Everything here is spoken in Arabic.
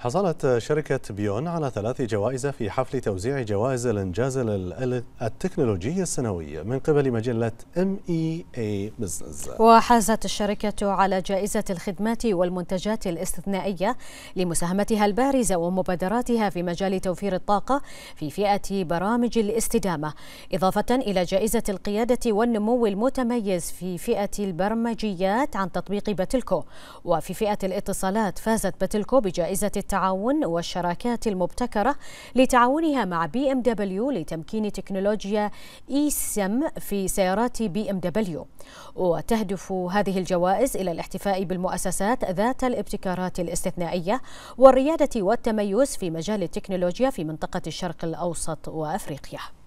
حصلت شركة بيون على ثلاث جوائز في حفل توزيع جوائز الإنجاز التكنولوجي السنوي من قبل مجلة MEA بزنس وحازت الشركة على جائزة الخدمات والمنتجات الاستثنائية لمساهمتها البارزة ومبادراتها في مجال توفير الطاقة في فئة برامج الاستدامة إضافة إلى جائزة القيادة والنمو المتميز في فئة البرمجيات عن تطبيق باتلكو وفي فئة الاتصالات فازت باتلكو بجائزة التعاون والشراكات المبتكرة لتعاونها مع بي ام دبليو لتمكين تكنولوجيا اي سم في سيارات بي ام دبليو وتهدف هذه الجوائز إلى الاحتفاء بالمؤسسات ذات الابتكارات الاستثنائية والريادة والتميز في مجال التكنولوجيا في منطقة الشرق الأوسط وأفريقيا